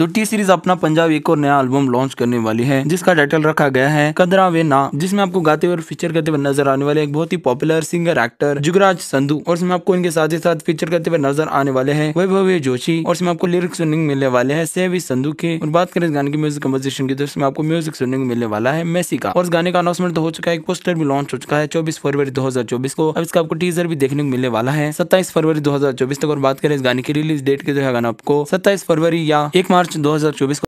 तो T series अपना पंजाब एक और नया एल्बम लॉन्च करने वाली है जिसका टाइटल रखा गया है कदरा वे ना जिसमें आपको गाते हुए और फीचर करते हुए नजर आने वाले एक बहुत ही popular singer actor Jugraj Sandhu और इसमें आपको इनके साथ ही साथ फीचर करते हुए नजर आने वाले हैं वैभव जोशी और इसमें आपको लिरिक्स सुनिंग मिलने वाले हैं सेवी संधु के और बात करें इस गाने की म्यूजिक कम्पोजिशन की तो इसमें आपको म्यूजिक सुनिंग मिलने वाला है मेसी का और इस गाने का अनाउंसमेंट तो हो चुका है एक पोस्टर भी लॉन्च हो चुका है चौबीस फरवरी दो को अब इसका आपको टीजर भी देखने को मिलने वाला है सत्ताईस फरवरी दो तक और बात करें इस गाने की रिलीज डेट के जो है गाना आपको सत्ताईस फरवरी या एक मार्च मार्च 2024 को